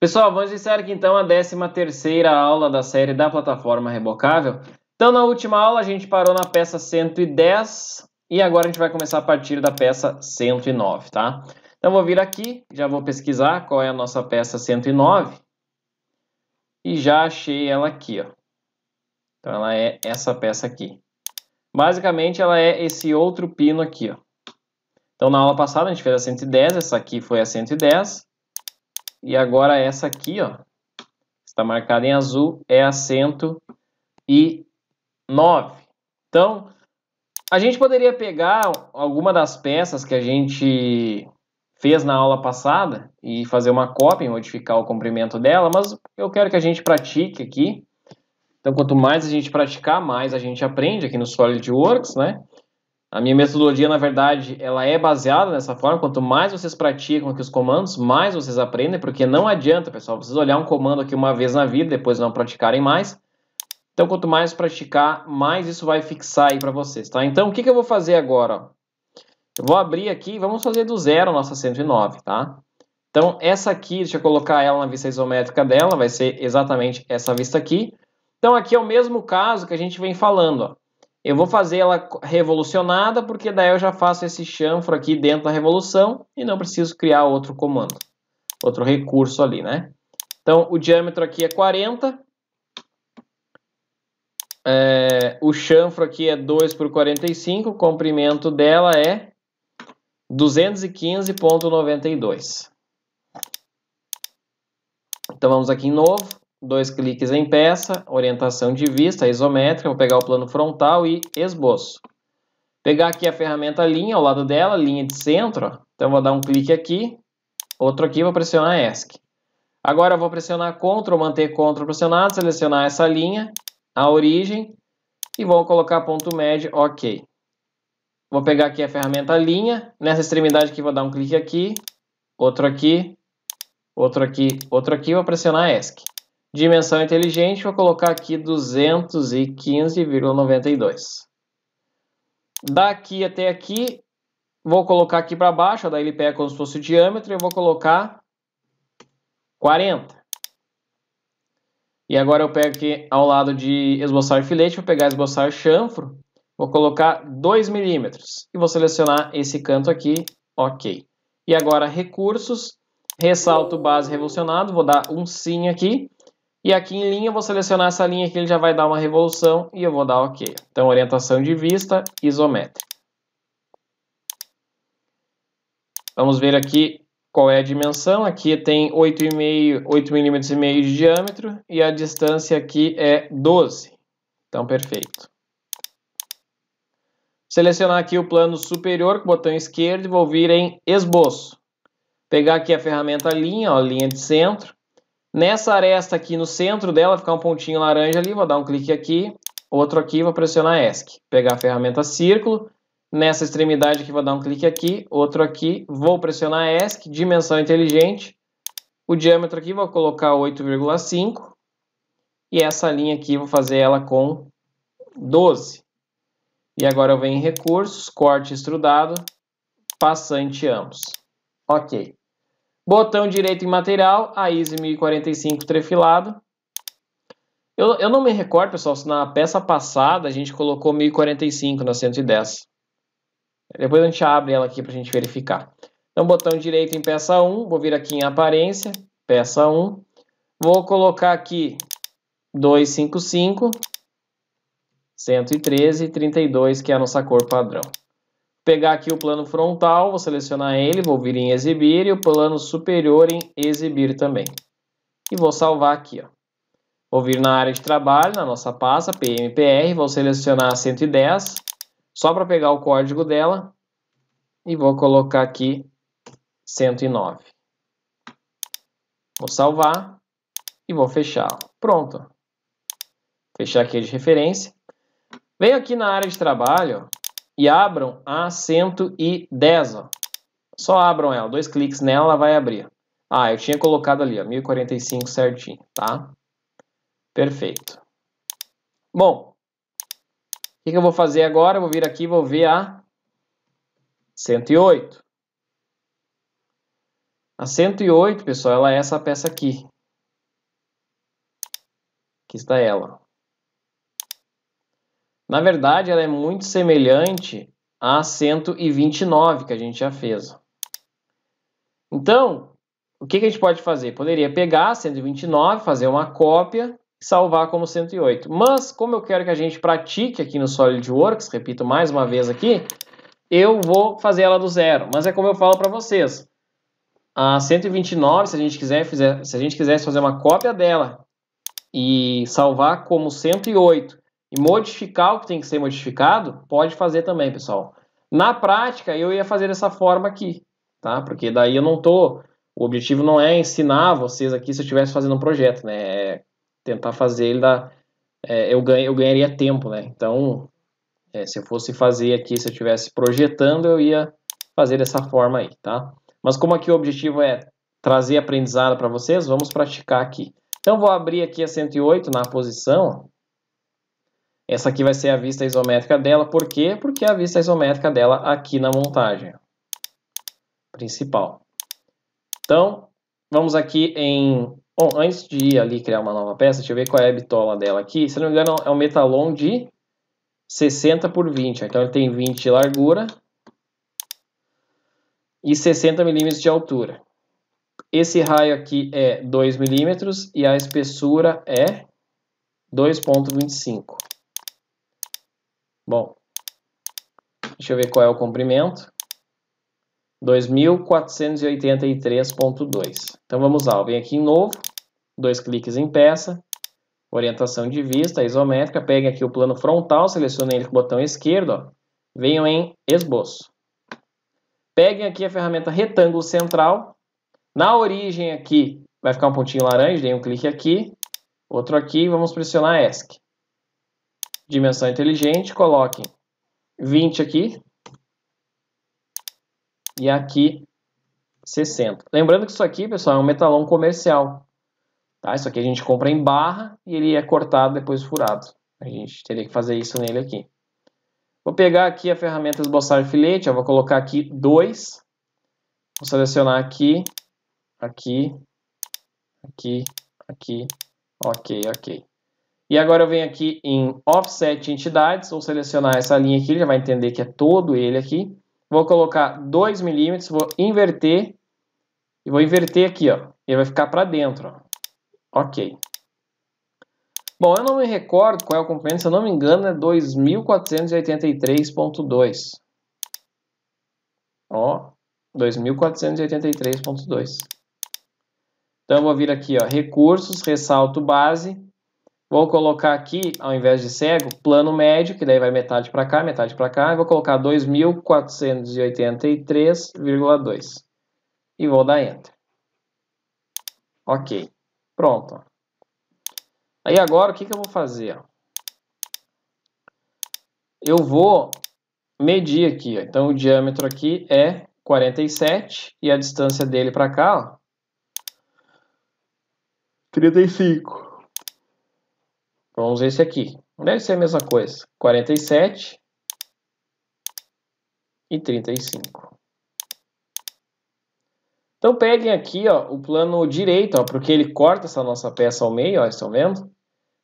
Pessoal, vamos iniciar aqui então a 13 terceira aula da série da plataforma rebocável. Então, na última aula a gente parou na peça 110 e agora a gente vai começar a partir da peça 109, tá? Então, vou vir aqui, já vou pesquisar qual é a nossa peça 109 e já achei ela aqui, ó. Então, ela é essa peça aqui. Basicamente, ela é esse outro pino aqui, ó. Então, na aula passada a gente fez a 110, essa aqui foi a 110 e agora essa aqui, ó, está marcada em azul, é a 109. Então, a gente poderia pegar alguma das peças que a gente fez na aula passada e fazer uma cópia e modificar o comprimento dela, mas eu quero que a gente pratique aqui. Então, quanto mais a gente praticar, mais a gente aprende aqui no SolidWorks, né? A minha metodologia, na verdade, ela é baseada nessa forma. Quanto mais vocês praticam aqui os comandos, mais vocês aprendem, porque não adianta, pessoal, vocês olhar um comando aqui uma vez na vida, depois não praticarem mais. Então, quanto mais praticar, mais isso vai fixar aí para vocês, tá? Então, o que, que eu vou fazer agora? Eu vou abrir aqui, vamos fazer do zero a nossa 109, tá? Então, essa aqui, deixa eu colocar ela na vista isométrica dela, vai ser exatamente essa vista aqui. Então, aqui é o mesmo caso que a gente vem falando, ó. Eu vou fazer ela revolucionada, porque daí eu já faço esse chanfro aqui dentro da revolução e não preciso criar outro comando, outro recurso ali, né? Então, o diâmetro aqui é 40. É, o chanfro aqui é 2 por 45, o comprimento dela é 215.92. Então, vamos aqui em novo dois cliques em peça, orientação de vista, isométrica, vou pegar o plano frontal e esboço. Pegar aqui a ferramenta linha, ao lado dela, linha de centro, ó. então vou dar um clique aqui, outro aqui, vou pressionar ESC. Agora vou pressionar CTRL, manter CTRL pressionado, selecionar essa linha, a origem, e vou colocar ponto médio, ok. Vou pegar aqui a ferramenta linha, nessa extremidade aqui vou dar um clique aqui, outro aqui, outro aqui, outro aqui, vou pressionar ESC. Dimensão inteligente, vou colocar aqui 215,92. Daqui até aqui, vou colocar aqui para baixo, daí ele pega como se fosse o diâmetro, eu vou colocar 40. E agora eu pego aqui ao lado de esboçar filete, vou pegar esboçar chanfro, vou colocar 2 milímetros. E vou selecionar esse canto aqui, ok. E agora recursos, ressalto base revolucionado, vou dar um sim aqui. E aqui em linha, vou selecionar essa linha que ele já vai dar uma revolução e eu vou dar OK. Então, orientação de vista, isométrica. Vamos ver aqui qual é a dimensão. Aqui tem 8,5 8 milímetros e meio de diâmetro e a distância aqui é 12. Então, perfeito. Selecionar aqui o plano superior com o botão esquerdo e vou vir em esboço. Pegar aqui a ferramenta linha, ó, linha de centro Nessa aresta aqui no centro dela, vai ficar um pontinho laranja ali, vou dar um clique aqui, outro aqui, vou pressionar ESC. Pegar a ferramenta círculo, nessa extremidade aqui vou dar um clique aqui, outro aqui, vou pressionar ESC, dimensão inteligente. O diâmetro aqui vou colocar 8,5 e essa linha aqui vou fazer ela com 12. E agora eu venho em recursos, corte extrudado, passante ambos. Ok. Botão direito em material, a ISO 1045 trefilado. Eu, eu não me recordo, pessoal, se na peça passada a gente colocou 1045 na 110. Depois a gente abre ela aqui para a gente verificar. Então, botão direito em peça 1, vou vir aqui em aparência, peça 1. Vou colocar aqui 255, 113 32, que é a nossa cor padrão pegar aqui o plano frontal, vou selecionar ele, vou vir em exibir e o plano superior em exibir também. E vou salvar aqui. Ó. Vou vir na área de trabalho, na nossa pasta, PMPR, vou selecionar 110, só para pegar o código dela, e vou colocar aqui 109. Vou salvar e vou fechar. Pronto. Fechar aqui de referência. Venho aqui na área de trabalho, e abram a 110. Ó. Só abram ela, dois cliques nela, ela vai abrir. Ah, eu tinha colocado ali, ó, 1045 certinho, tá? Perfeito. Bom, o que, que eu vou fazer agora? Eu vou vir aqui e vou ver a 108. A 108, pessoal, ela é essa peça aqui. Aqui está ela. Na verdade, ela é muito semelhante à 129 que a gente já fez. Então, o que, que a gente pode fazer? Poderia pegar a 129, fazer uma cópia e salvar como 108. Mas, como eu quero que a gente pratique aqui no SolidWorks, repito mais uma vez aqui, eu vou fazer ela do zero. Mas é como eu falo para vocês. A 129, se a, gente quiser, se a gente quisesse fazer uma cópia dela e salvar como 108 e modificar o que tem que ser modificado, pode fazer também, pessoal. Na prática, eu ia fazer dessa forma aqui, tá? Porque daí eu não tô. O objetivo não é ensinar vocês aqui se eu estivesse fazendo um projeto, né? É tentar fazer ele da. É, eu, ganho, eu ganharia tempo, né? Então, é, se eu fosse fazer aqui, se eu estivesse projetando, eu ia fazer dessa forma aí, tá? Mas como aqui o objetivo é trazer aprendizado para vocês, vamos praticar aqui. Então, vou abrir aqui a 108 na posição, essa aqui vai ser a vista isométrica dela. Por quê? Porque é a vista isométrica dela aqui na montagem principal. Então, vamos aqui em... Bom, antes de ir ali criar uma nova peça, deixa eu ver qual é a bitola dela aqui. Se não me engano, é um metalon de 60 por 20. Então, ele tem 20 de largura e 60 milímetros de altura. Esse raio aqui é 2 milímetros e a espessura é 2.25. Bom, deixa eu ver qual é o comprimento. 2483.2. Então vamos lá, eu venho aqui em novo, dois cliques em peça, orientação de vista, isométrica, peguem aqui o plano frontal, selecionem ele com o botão esquerdo, ó, venham em esboço. Peguem aqui a ferramenta retângulo central, na origem aqui vai ficar um pontinho laranja, dei um clique aqui, outro aqui, vamos pressionar ESC dimensão inteligente, coloquem 20 aqui e aqui 60. Lembrando que isso aqui, pessoal, é um metalão comercial. Tá? Isso aqui a gente compra em barra e ele é cortado depois furado. A gente teria que fazer isso nele aqui. Vou pegar aqui a ferramenta esboçar filete, eu vou colocar aqui 2. Vou selecionar aqui, aqui, aqui, aqui, ok, ok. E agora eu venho aqui em Offset Entidades, vou selecionar essa linha aqui, ele já vai entender que é todo ele aqui. Vou colocar 2 milímetros, vou inverter, e vou inverter aqui, ó. Ele vai ficar para dentro, ó. Ok. Bom, eu não me recordo qual é o comprimento, se eu não me engano é 2483.2. Ó, 2483.2. Então eu vou vir aqui, ó, recursos, ressalto base, Vou colocar aqui, ao invés de cego, plano médio, que daí vai metade para cá, metade para cá. vou colocar 2.483,2. E vou dar Enter. Ok. Pronto. Aí agora, o que, que eu vou fazer? Eu vou medir aqui. Ó. Então, o diâmetro aqui é 47 e a distância dele para cá, ó, 35. Vamos ver esse aqui. Deve ser a mesma coisa. 47 e 35. Então peguem aqui ó, o plano direito, ó, porque ele corta essa nossa peça ao meio, ó, estão vendo?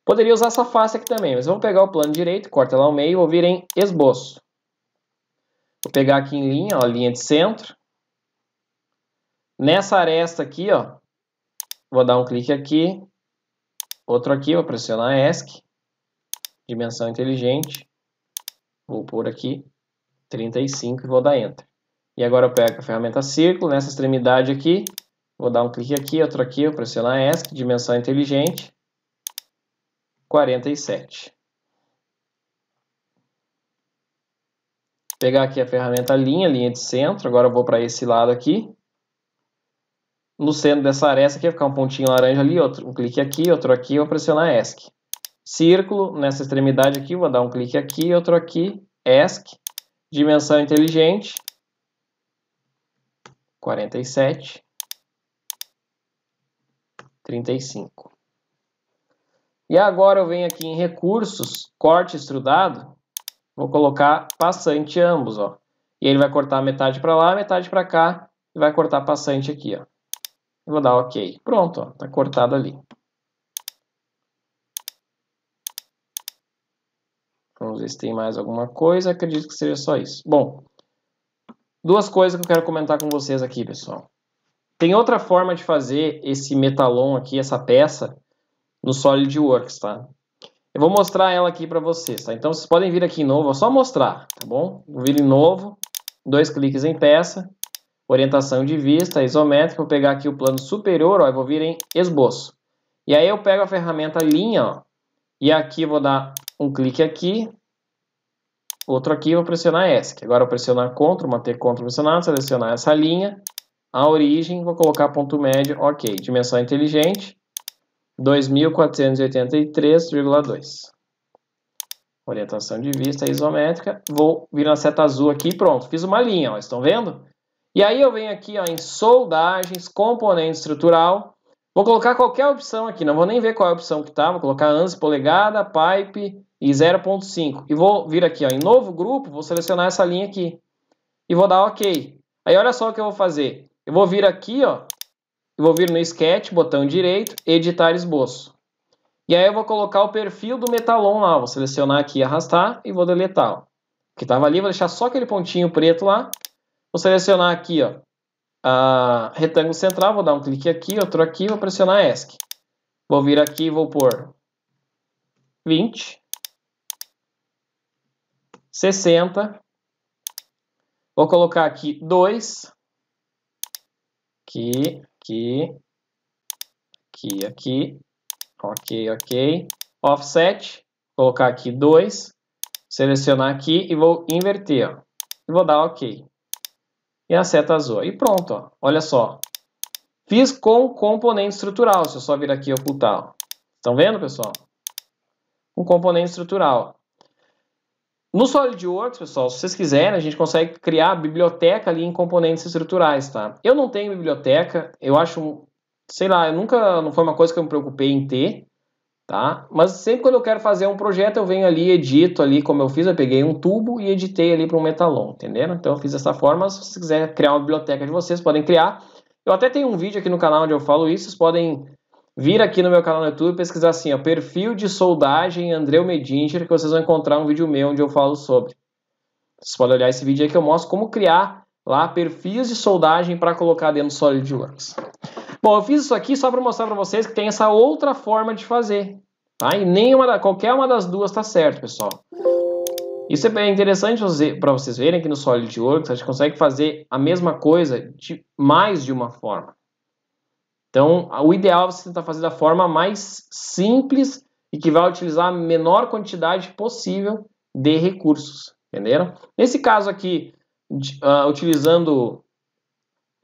Poderia usar essa face aqui também, mas vamos pegar o plano direito, corta ela ao meio, vou vir em esboço. Vou pegar aqui em linha, ó, linha de centro. Nessa aresta aqui, ó, vou dar um clique aqui, Outro aqui, eu vou pressionar ESC, é dimensão inteligente, vou pôr aqui 35 e vou dar Enter. E agora eu pego a ferramenta círculo, nessa extremidade aqui, vou dar um clique aqui, outro aqui, eu pressionar ESC, é dimensão inteligente, 47. Pegar aqui a ferramenta linha, linha de centro, agora eu vou para esse lado aqui, no centro dessa aresta aqui vai ficar um pontinho laranja ali, outro, um clique aqui, outro aqui, eu vou pressionar ESC. Círculo, nessa extremidade aqui, vou dar um clique aqui, outro aqui, ESC. Dimensão inteligente, 47, 35. E agora eu venho aqui em recursos, corte extrudado vou colocar passante ambos, ó. E ele vai cortar metade para lá, metade para cá, e vai cortar passante aqui, ó e vou dar OK. Pronto, está tá cortado ali. Vamos ver se tem mais alguma coisa. Acredito que seja só isso. Bom, duas coisas que eu quero comentar com vocês aqui, pessoal. Tem outra forma de fazer esse metalon aqui, essa peça, no SolidWorks, tá? Eu vou mostrar ela aqui para vocês, tá? Então vocês podem vir aqui em novo, é só mostrar, tá bom? Vou vir em novo, dois cliques em peça, orientação de vista, isométrica, vou pegar aqui o plano superior, ó, vou vir em esboço. E aí eu pego a ferramenta linha, ó, e aqui vou dar um clique aqui, outro aqui, vou pressionar ESC. Agora eu pressionar CTRL, manter CTRL pressionado, selecionar essa linha, a origem, vou colocar ponto médio, ok. Dimensão inteligente, 2483,2. Orientação de vista isométrica, vou vir na seta azul aqui pronto. Fiz uma linha, ó, estão vendo? E aí eu venho aqui ó, em soldagens, componente estrutural. Vou colocar qualquer opção aqui, não vou nem ver qual é a opção que está. Vou colocar 11 polegada, pipe e 0.5. E vou vir aqui ó, em novo grupo, vou selecionar essa linha aqui. E vou dar OK. Aí olha só o que eu vou fazer. Eu vou vir aqui, ó, eu vou vir no sketch, botão direito, editar esboço. E aí eu vou colocar o perfil do metalon lá. Vou selecionar aqui, arrastar e vou deletar. Ó. Que estava ali, vou deixar só aquele pontinho preto lá Vou selecionar aqui, ó, a retângulo central, vou dar um clique aqui, outro aqui, vou pressionar ESC. Vou vir aqui e vou pôr 20, 60, vou colocar aqui 2, aqui, aqui, aqui, aqui, ok, ok, offset, colocar aqui 2, selecionar aqui e vou inverter, ó, e vou dar ok e a seta azul. E pronto, ó. olha só. Fiz com componente estrutural, se eu só vir aqui e ocultar. Estão vendo, pessoal? Com um componente estrutural. No SolidWorks, pessoal, se vocês quiserem, a gente consegue criar biblioteca ali em componentes estruturais, tá? Eu não tenho biblioteca, eu acho, sei lá, eu nunca, não foi uma coisa que eu me preocupei em ter, tá? Mas sempre quando eu quero fazer um projeto, eu venho ali, edito ali, como eu fiz, eu peguei um tubo e editei ali para um metalon, entendeu? Então eu fiz dessa forma, se vocês quiserem criar uma biblioteca de vocês, podem criar. Eu até tenho um vídeo aqui no canal onde eu falo isso, vocês podem vir aqui no meu canal no YouTube e pesquisar assim, ó, perfil de soldagem Andreu Medinger, que vocês vão encontrar um vídeo meu onde eu falo sobre. Vocês podem olhar esse vídeo aí que eu mostro como criar lá perfis de soldagem para colocar dentro do SolidWorks. Bom, eu fiz isso aqui só para mostrar para vocês que tem essa outra forma de fazer. Tá? E nenhuma da, qualquer uma das duas está certo, pessoal. Isso é interessante para vocês verem que no SolidWorks a gente consegue fazer a mesma coisa de mais de uma forma. Então, o ideal é você tentar fazer da forma mais simples e que vai utilizar a menor quantidade possível de recursos, entenderam? Nesse caso aqui, uh, utilizando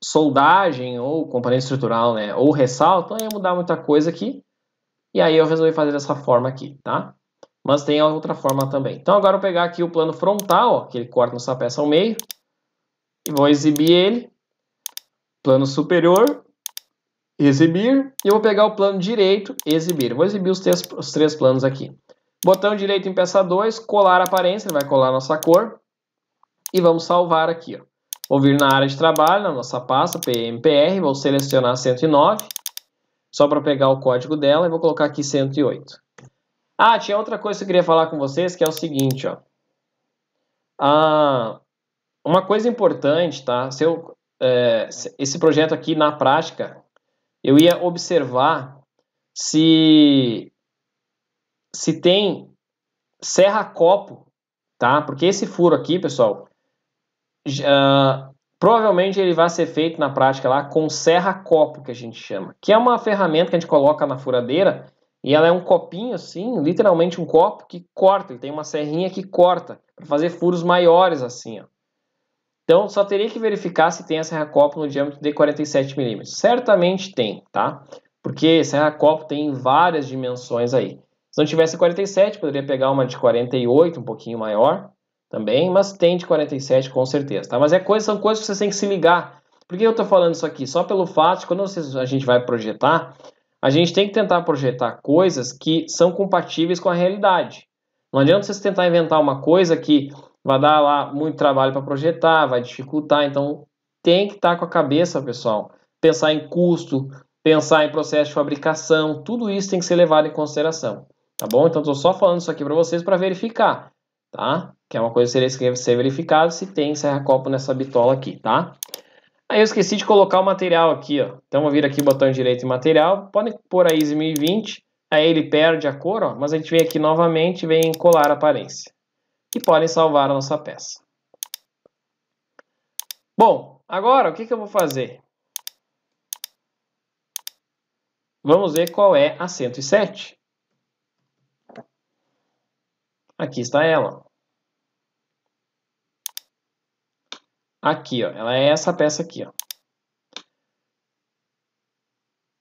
soldagem ou componente estrutural, né, ou ressalto, ia mudar muita coisa aqui. E aí eu resolvi fazer dessa forma aqui, tá? Mas tem outra forma também. Então agora eu pegar aqui o plano frontal, ó, que ele corta nossa peça ao meio, e vou exibir ele. Plano superior, exibir. E eu vou pegar o plano direito, exibir. Vou exibir os três, os três planos aqui. Botão direito em peça 2, colar a aparência, ele vai colar a nossa cor. E vamos salvar aqui, ó. Vou vir na área de trabalho, na nossa pasta PMPR, vou selecionar 109, só para pegar o código dela e vou colocar aqui 108. Ah, tinha outra coisa que eu queria falar com vocês, que é o seguinte, ó. Ah, uma coisa importante, tá? Se eu, é, esse projeto aqui, na prática, eu ia observar se, se tem serra-copo, tá? Porque esse furo aqui, pessoal, ah, provavelmente ele vai ser feito na prática lá com serra-copo, que a gente chama, que é uma ferramenta que a gente coloca na furadeira e ela é um copinho assim, literalmente um copo que corta, ele tem uma serrinha que corta para fazer furos maiores assim, ó. Então, só teria que verificar se tem a serra copo no diâmetro de 47 milímetros. Certamente tem, tá? Porque serra copo tem várias dimensões aí. Se não tivesse 47, poderia pegar uma de 48, um pouquinho maior, também, mas tem de 47 com certeza, tá? Mas é coisa, são coisas que vocês têm que se ligar. Por que eu estou falando isso aqui? Só pelo fato de quando vocês, a gente vai projetar, a gente tem que tentar projetar coisas que são compatíveis com a realidade. Não adianta vocês tentar inventar uma coisa que vai dar lá muito trabalho para projetar, vai dificultar. Então tem que estar tá com a cabeça, pessoal. Pensar em custo, pensar em processo de fabricação, tudo isso tem que ser levado em consideração, tá bom? Então estou só falando isso aqui para vocês para verificar, tá? que é uma coisa que seria ser verificado se tem serra-copo nessa bitola aqui, tá? Aí eu esqueci de colocar o material aqui, ó. Então vou vir aqui o botão direito em material, podem pôr a ISO 1020, aí ele perde a cor, ó, mas a gente vem aqui novamente e vem em colar aparência. E podem salvar a nossa peça. Bom, agora o que, que eu vou fazer? Vamos ver qual é a 107. Aqui está ela. Aqui, ó, ela é essa peça aqui, ó.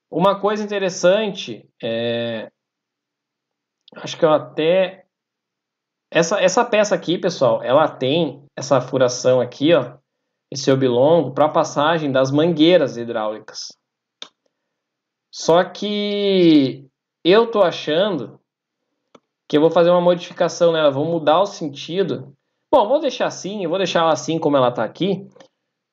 Uma coisa interessante, é... acho que eu até... Essa, essa peça aqui, pessoal, ela tem essa furação aqui, ó, esse oblongo, para passagem das mangueiras hidráulicas. Só que eu tô achando que eu vou fazer uma modificação nela, vou mudar o sentido Bom, vou deixar assim, eu vou deixar ela assim como ela está aqui.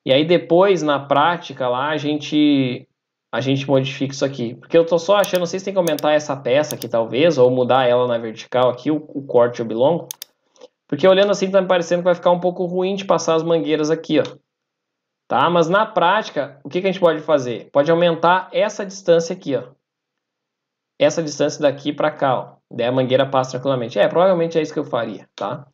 E aí depois, na prática lá, a gente a gente modifica isso aqui. Porque eu tô só achando, vocês têm que aumentar essa peça aqui talvez, ou mudar ela na vertical aqui, o, o corte oblongo. Porque olhando assim tá me parecendo que vai ficar um pouco ruim de passar as mangueiras aqui, ó. Tá? Mas na prática, o que, que a gente pode fazer? Pode aumentar essa distância aqui, ó. Essa distância daqui para cá, ó. Daí a mangueira passa tranquilamente. É, provavelmente é isso que eu faria, tá?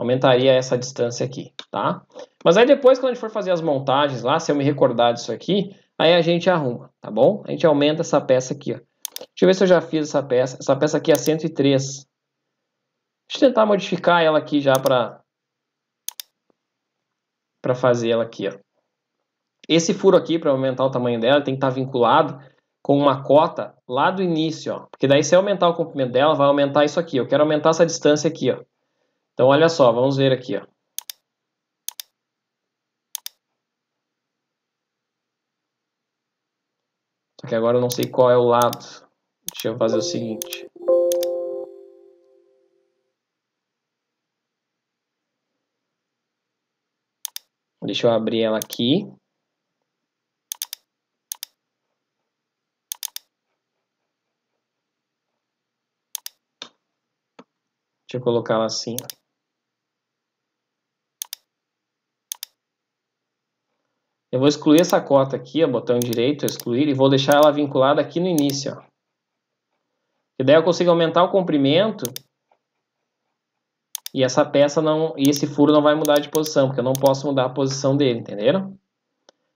aumentaria essa distância aqui, tá? Mas aí depois, quando a gente for fazer as montagens lá, se eu me recordar disso aqui, aí a gente arruma, tá bom? A gente aumenta essa peça aqui, ó. Deixa eu ver se eu já fiz essa peça. Essa peça aqui é 103. Deixa eu tentar modificar ela aqui já para para fazer ela aqui, ó. Esse furo aqui, para aumentar o tamanho dela, tem que estar tá vinculado com uma cota lá do início, ó. Porque daí se eu aumentar o comprimento dela, vai aumentar isso aqui. Eu quero aumentar essa distância aqui, ó. Então, olha só, vamos ver aqui. Ó. Só que agora eu não sei qual é o lado. Deixa eu fazer o seguinte. Deixa eu abrir ela aqui. Deixa eu colocar ela assim. Eu vou excluir essa cota aqui, o botão direito, excluir, e vou deixar ela vinculada aqui no início. Ó. E daí eu consigo aumentar o comprimento e essa peça não, e esse furo não vai mudar de posição, porque eu não posso mudar a posição dele, entenderam?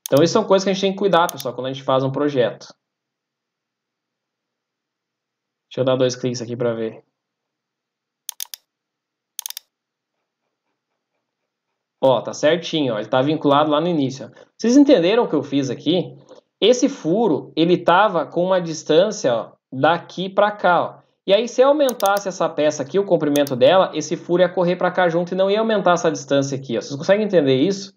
Então, isso são coisas que a gente tem que cuidar, pessoal, quando a gente faz um projeto. Deixa eu dar dois cliques aqui para ver. Ó, tá certinho, ó, ele tá vinculado lá no início. Vocês entenderam o que eu fiz aqui? Esse furo, ele tava com uma distância ó, daqui para cá, ó. E aí, se eu aumentasse essa peça aqui, o comprimento dela, esse furo ia correr para cá junto e não ia aumentar essa distância aqui. Ó. Vocês conseguem entender isso?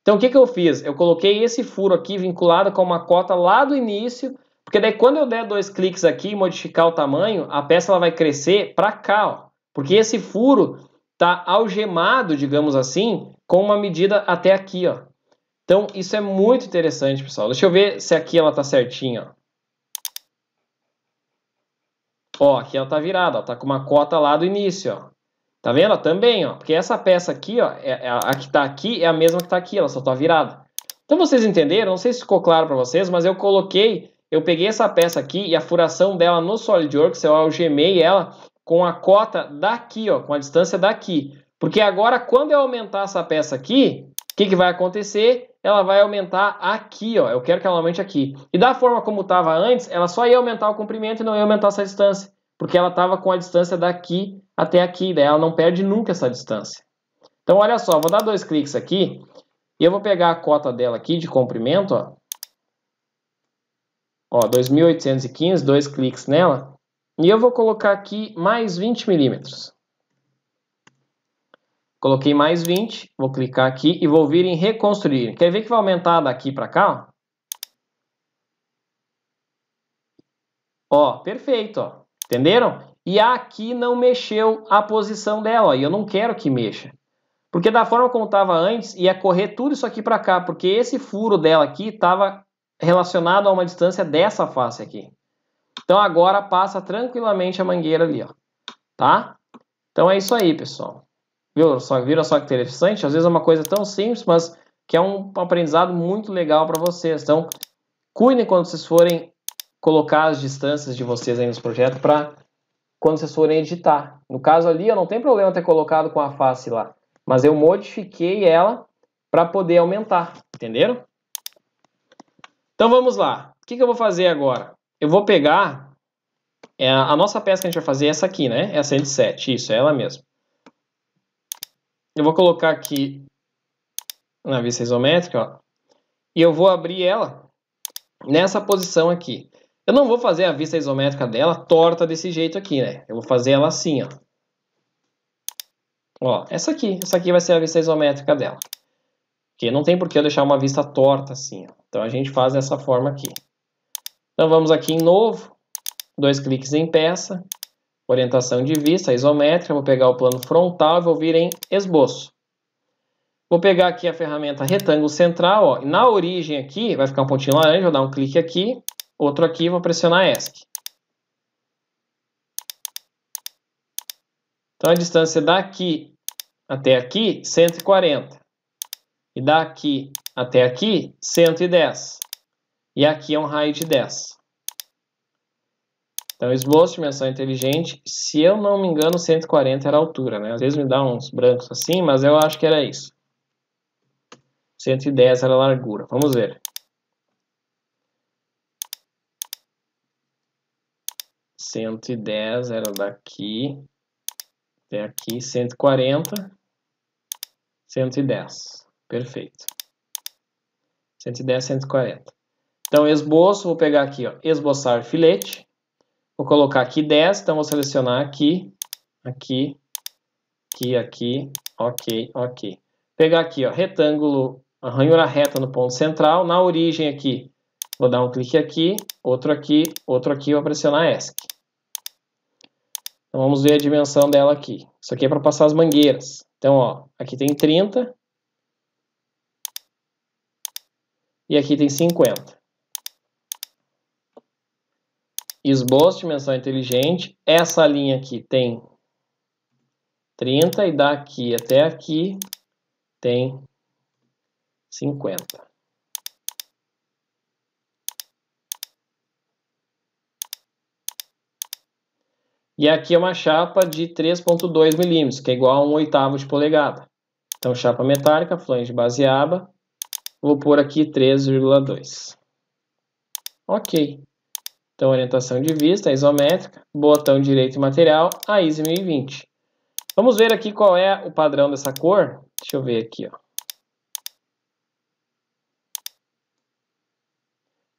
Então, o que, que eu fiz? Eu coloquei esse furo aqui vinculado com uma cota lá do início, porque daí quando eu der dois cliques aqui e modificar o tamanho, a peça ela vai crescer para cá, ó. Porque esse furo tá algemado, digamos assim, com uma medida até aqui, ó. Então, isso é muito interessante, pessoal. Deixa eu ver se aqui ela tá certinha, ó. Ó, aqui ela tá virada, ó. Tá com uma cota lá do início, ó. Tá vendo? Também, ó. Porque essa peça aqui, ó, é, é a que tá aqui é a mesma que tá aqui, ela só tá virada. Então, vocês entenderam? Não sei se ficou claro para vocês, mas eu coloquei, eu peguei essa peça aqui e a furação dela no SolidWorks, eu algemei ela com a cota daqui, ó, com a distância daqui. Porque agora, quando eu aumentar essa peça aqui, o que, que vai acontecer? Ela vai aumentar aqui, ó. Eu quero que ela aumente aqui. E da forma como estava antes, ela só ia aumentar o comprimento e não ia aumentar essa distância. Porque ela estava com a distância daqui até aqui. Daí ela não perde nunca essa distância. Então, olha só. Vou dar dois cliques aqui. E eu vou pegar a cota dela aqui de comprimento, ó. Ó, 2.815, dois cliques nela. E eu vou colocar aqui mais 20 milímetros. Coloquei mais 20, vou clicar aqui e vou vir em reconstruir. Quer ver que vai aumentar daqui para cá? Ó, perfeito, ó. entenderam? E aqui não mexeu a posição dela, ó, e eu não quero que mexa. Porque da forma como estava antes, ia correr tudo isso aqui para cá, porque esse furo dela aqui estava relacionado a uma distância dessa face aqui. Então agora passa tranquilamente a mangueira ali, ó. Tá? Então é isso aí, pessoal. Viu só, viram só que interessante? Às vezes é uma coisa tão simples, mas que é um aprendizado muito legal para vocês. Então, cuidem quando vocês forem colocar as distâncias de vocês aí nos projetos para quando vocês forem editar. No caso ali, eu não tem problema ter colocado com a face lá, mas eu modifiquei ela para poder aumentar, entenderam? Então vamos lá. O que, que eu vou fazer agora? Eu vou pegar é, a nossa peça que a gente vai fazer é essa aqui, né? É a 107, isso, é ela mesma eu vou colocar aqui na vista isométrica, ó, e eu vou abrir ela nessa posição aqui. Eu não vou fazer a vista isométrica dela torta desse jeito aqui, né? Eu vou fazer ela assim, ó. Ó, essa aqui, essa aqui vai ser a vista isométrica dela. Porque não tem por que eu deixar uma vista torta assim, ó. Então a gente faz dessa forma aqui. Então vamos aqui em novo, dois cliques em peça, orientação de vista isométrica, vou pegar o plano frontal e vou vir em esboço. Vou pegar aqui a ferramenta retângulo central, ó, na origem aqui vai ficar um pontinho laranja, vou dar um clique aqui, outro aqui, vou pressionar ESC. Então a distância daqui até aqui, 140. E daqui até aqui, 110. E aqui é um raio de 10. Então, esboço, dimensão inteligente, se eu não me engano, 140 era a altura, né? Às vezes me dá uns brancos assim, mas eu acho que era isso. 110 era a largura. Vamos ver. 110 era daqui até aqui, 140, 110, Perfeito. 110, 140. Então, esboço, vou pegar aqui, ó, esboçar filete. Vou colocar aqui 10, então vou selecionar aqui, aqui, aqui, aqui, ok, ok. Pegar aqui, ó, retângulo, a ranhura reta no ponto central, na origem aqui, vou dar um clique aqui, outro aqui, outro aqui, vou pressionar ESC. Então vamos ver a dimensão dela aqui. Isso aqui é para passar as mangueiras. Então, ó, aqui tem 30 e aqui tem 50 esboço dimensão inteligente. Essa linha aqui tem 30 e daqui até aqui tem 50. E aqui é uma chapa de 3.2 milímetros, que é igual a um oitavo de polegada. Então, chapa metálica, flange aba. vou pôr aqui 3,2. Ok. Então, orientação de vista, isométrica, botão direito e material, a ISO 1020. Vamos ver aqui qual é o padrão dessa cor. Deixa eu ver aqui, ó.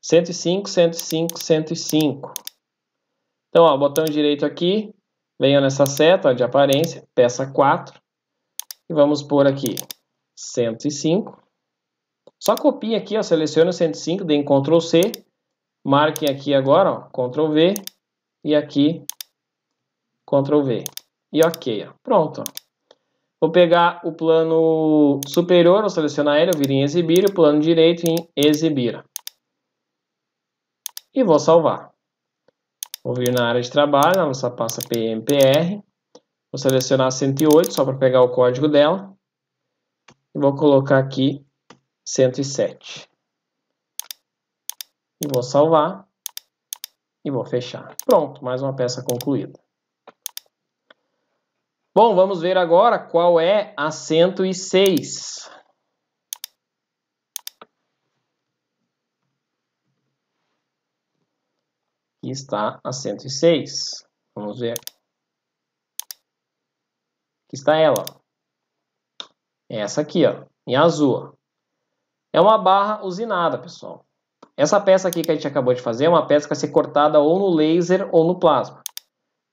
105, 105, 105. Então, ó, botão direito aqui, venho nessa seta ó, de aparência, peça 4, e vamos por aqui 105. Só copia aqui, ó, seleciono 105, dê em Ctrl C, Marquem aqui agora, ó, Ctrl V, e aqui, Ctrl V. E OK, ó. pronto. Ó. Vou pegar o plano superior, vou selecionar ele, eu viro em exibir, o plano direito em exibir. E vou salvar. Vou vir na área de trabalho, na nossa pasta PMPR. Vou selecionar 108, só para pegar o código dela. E vou colocar aqui 107 e vou salvar e vou fechar. Pronto, mais uma peça concluída. Bom, vamos ver agora qual é a 106. Aqui está a 106. Vamos ver. Aqui está ela. É essa aqui, ó, em azul. É uma barra usinada, pessoal. Essa peça aqui que a gente acabou de fazer é uma peça que vai ser cortada ou no laser ou no plasma.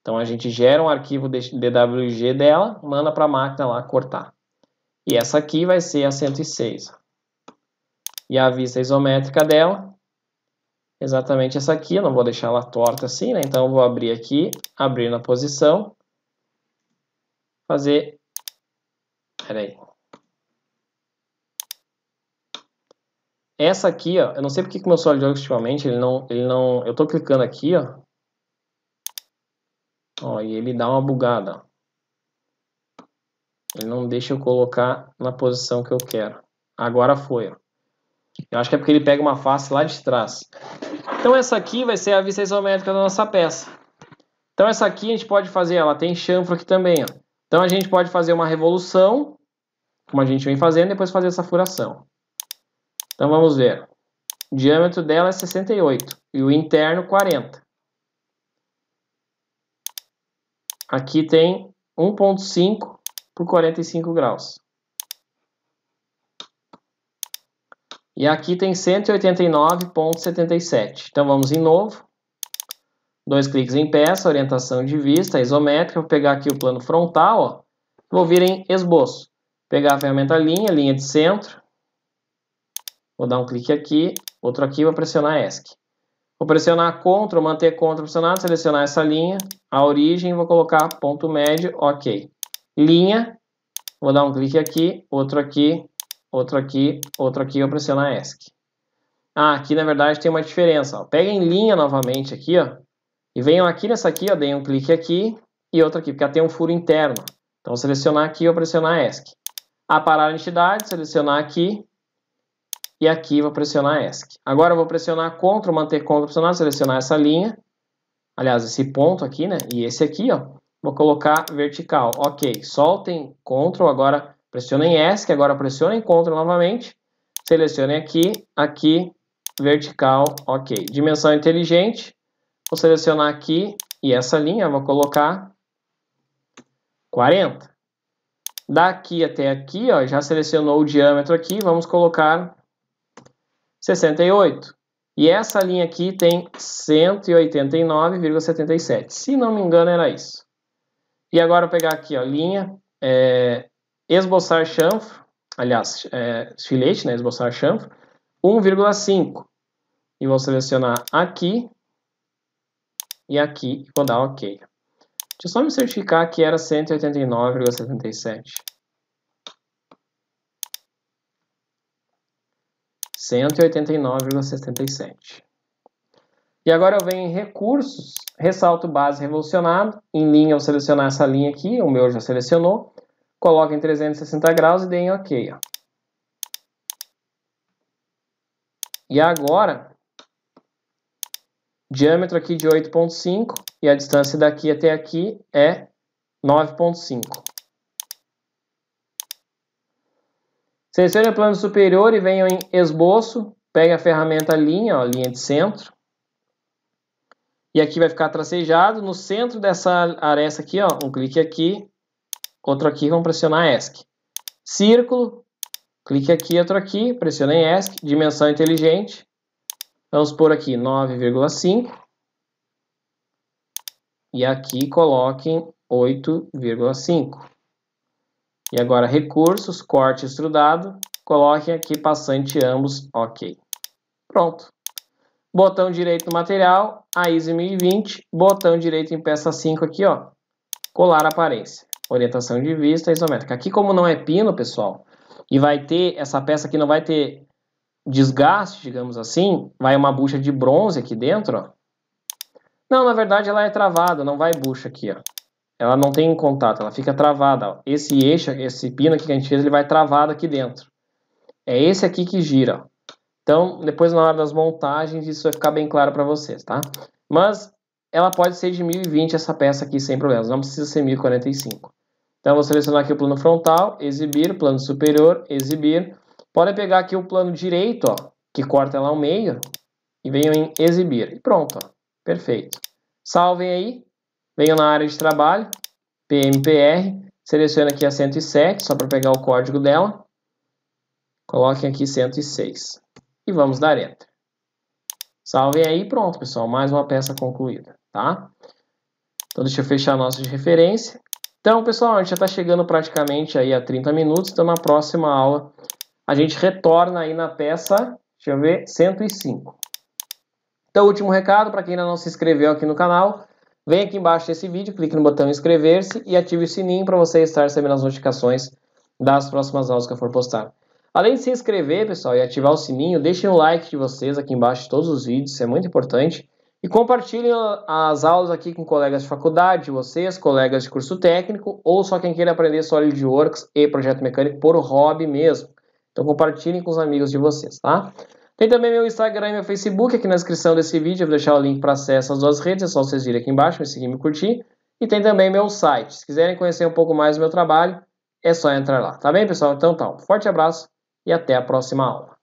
Então a gente gera um arquivo DWG dela, manda para a máquina lá cortar. E essa aqui vai ser a 106. E a vista isométrica dela, exatamente essa aqui, eu não vou deixar ela torta assim, né? Então eu vou abrir aqui, abrir na posição, fazer... Peraí, Essa aqui, ó, eu não sei porque que meu SolidWorks ultimamente, ele não, ele não, eu tô clicando aqui, ó, ó, e ele dá uma bugada. Ele não deixa eu colocar na posição que eu quero. Agora foi, ó. Eu acho que é porque ele pega uma face lá de trás. Então essa aqui vai ser a vista isométrica da nossa peça. Então essa aqui a gente pode fazer, ela tem chanfro aqui também, ó. Então a gente pode fazer uma revolução, como a gente vem fazendo, e depois fazer essa furação. Então vamos ver. O diâmetro dela é 68 e o interno 40. Aqui tem 1.5 por 45 graus. E aqui tem 189.77. Então vamos em novo. Dois cliques em peça, orientação de vista, isométrica. Vou pegar aqui o plano frontal, ó. Vou vir em esboço. Pegar a ferramenta linha, linha de centro. Vou dar um clique aqui, outro aqui, vou pressionar ESC. Vou pressionar CTRL, manter CTRL pressionado, selecionar essa linha, a origem, vou colocar ponto médio, ok. Linha, vou dar um clique aqui, outro aqui, outro aqui, outro aqui, vou pressionar ESC. Ah, aqui na verdade tem uma diferença, ó. peguem linha novamente aqui, ó, e venham aqui nessa aqui, ó, deem um clique aqui e outro aqui, porque ela tem um furo interno. Então, vou selecionar aqui, vou pressionar ESC. Aparar a entidade, selecionar aqui, e aqui vou pressionar ESC. Agora eu vou pressionar CTRL, manter CTRL pressionado, selecionar essa linha, aliás, esse ponto aqui, né, e esse aqui, ó, vou colocar vertical, ok, soltem CTRL, agora pressionem ESC, agora pressionem CTRL novamente, selecionem aqui, aqui, vertical, ok. Dimensão inteligente, vou selecionar aqui e essa linha, vou colocar 40. Daqui até aqui, ó, já selecionou o diâmetro aqui, vamos colocar 68. E essa linha aqui tem 189,77. Se não me engano, era isso. E agora eu pegar aqui, a linha, é, esboçar chanfro, aliás, é, filete, né, esboçar chanfro, 1,5. E vou selecionar aqui e aqui e vou dar OK. Deixa eu só me certificar que era 189,77. 189,77. E agora eu venho em recursos, ressalto base revolucionado, em linha eu selecionar essa linha aqui, o meu já selecionou, coloco em 360 graus e dei em OK. Ó. E agora, diâmetro aqui de 8.5 e a distância daqui até aqui é 9.5. Terceiro o plano superior e venho em esboço, Pega a ferramenta linha, ó, linha de centro. E aqui vai ficar tracejado. No centro dessa aresta aqui, ó, um clique aqui, outro aqui, vamos pressionar ESC. Círculo, clique aqui, outro aqui, pressiona em ESC. Dimensão inteligente, vamos por aqui 9,5. E aqui coloquem 8,5. E agora recursos, corte extrudado coloque aqui passante ambos, ok. Pronto. Botão direito no material, a ISO 1020, botão direito em peça 5 aqui, ó. Colar aparência, orientação de vista isométrica. Aqui como não é pino, pessoal, e vai ter, essa peça aqui não vai ter desgaste, digamos assim, vai uma bucha de bronze aqui dentro, ó. Não, na verdade ela é travada, não vai bucha aqui, ó ela não tem contato, ela fica travada. Esse eixo, esse pino aqui que a gente fez, ele vai travado aqui dentro. É esse aqui que gira. Então, depois na hora das montagens, isso vai ficar bem claro para vocês, tá? Mas ela pode ser de 1020 essa peça aqui sem problemas, não precisa ser 1045. Então, vou selecionar aqui o plano frontal, exibir, plano superior, exibir. Podem pegar aqui o plano direito, ó, que corta lá o meio, e venham em exibir. E pronto, ó, perfeito. Salvem aí, Venho na área de trabalho, PMPR, seleciono aqui a 107, só para pegar o código dela. Coloquem aqui 106 e vamos dar Enter. Salvem aí pronto, pessoal. Mais uma peça concluída, tá? Então, deixa eu fechar a nossa de referência. Então, pessoal, a gente já está chegando praticamente aí a 30 minutos. Então, na próxima aula, a gente retorna aí na peça, deixa eu ver, 105. Então, último recado, para quem ainda não se inscreveu aqui no canal, Vem aqui embaixo desse vídeo, clique no botão inscrever-se e ative o sininho para você estar recebendo as notificações das próximas aulas que eu for postar. Além de se inscrever, pessoal, e ativar o sininho, deixem o like de vocês aqui embaixo de todos os vídeos, isso é muito importante. E compartilhem as aulas aqui com colegas de faculdade, de vocês, colegas de curso técnico, ou só quem queira aprender SolidWorks e projeto mecânico por hobby mesmo. Então compartilhem com os amigos de vocês, tá? Tem também meu Instagram e meu Facebook aqui na descrição desse vídeo. Eu vou deixar o link para acesso às duas redes. É só vocês virem aqui embaixo, me seguir e me curtir. E tem também meu site. Se quiserem conhecer um pouco mais do meu trabalho, é só entrar lá. Tá bem, pessoal? Então tá. Um forte abraço e até a próxima aula.